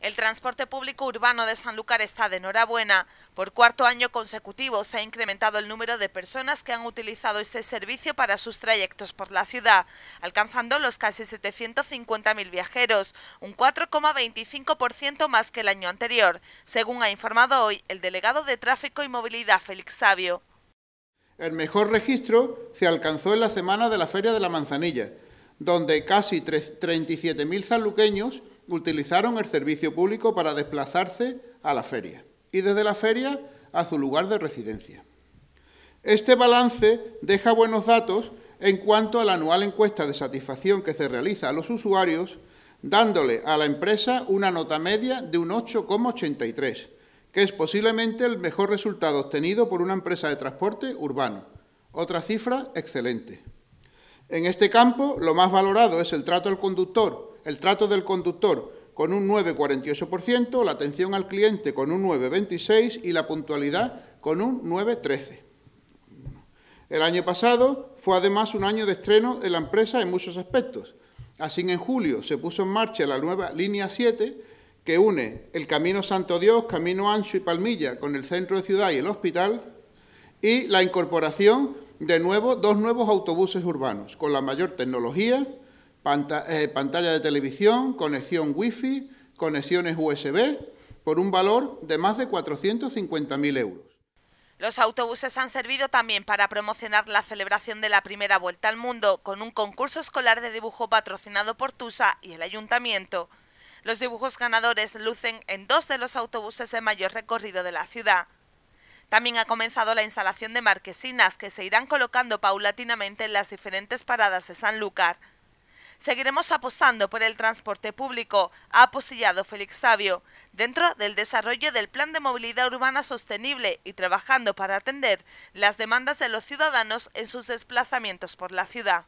El transporte público urbano de Sanlúcar está de enhorabuena. Por cuarto año consecutivo se ha incrementado el número de personas que han utilizado este servicio para sus trayectos por la ciudad, alcanzando los casi 750.000 viajeros, un 4,25% más que el año anterior, según ha informado hoy el delegado de Tráfico y Movilidad Félix Sabio. El mejor registro se alcanzó en la semana de la Feria de la Manzanilla, donde casi 37.000 sanluqueños utilizaron el servicio público para desplazarse a la feria y desde la feria a su lugar de residencia. Este balance deja buenos datos en cuanto a la anual encuesta de satisfacción que se realiza a los usuarios, dándole a la empresa una nota media de un 8,83, que es posiblemente el mejor resultado obtenido por una empresa de transporte urbano. Otra cifra excelente. En este campo, lo más valorado es el trato al conductor el trato del conductor con un 9,48%, la atención al cliente con un 9,26% y la puntualidad con un 9,13%. El año pasado fue además un año de estreno de la empresa en muchos aspectos. Así en julio se puso en marcha la nueva línea 7 que une el Camino Santo Dios, Camino Ancho y Palmilla con el centro de ciudad y el hospital y la incorporación de nuevo dos nuevos autobuses urbanos con la mayor tecnología eh, pantalla de televisión, conexión wifi... conexiones USB, por un valor de más de 450.000 euros. Los autobuses han servido también para promocionar la celebración de la primera vuelta al mundo con un concurso escolar de dibujo patrocinado por TUSA y el ayuntamiento. Los dibujos ganadores lucen en dos de los autobuses de mayor recorrido de la ciudad. También ha comenzado la instalación de marquesinas que se irán colocando paulatinamente en las diferentes paradas de Sanlúcar. Seguiremos apostando por el transporte público, ha aposillado Félix Sabio, dentro del desarrollo del Plan de Movilidad Urbana Sostenible y trabajando para atender las demandas de los ciudadanos en sus desplazamientos por la ciudad.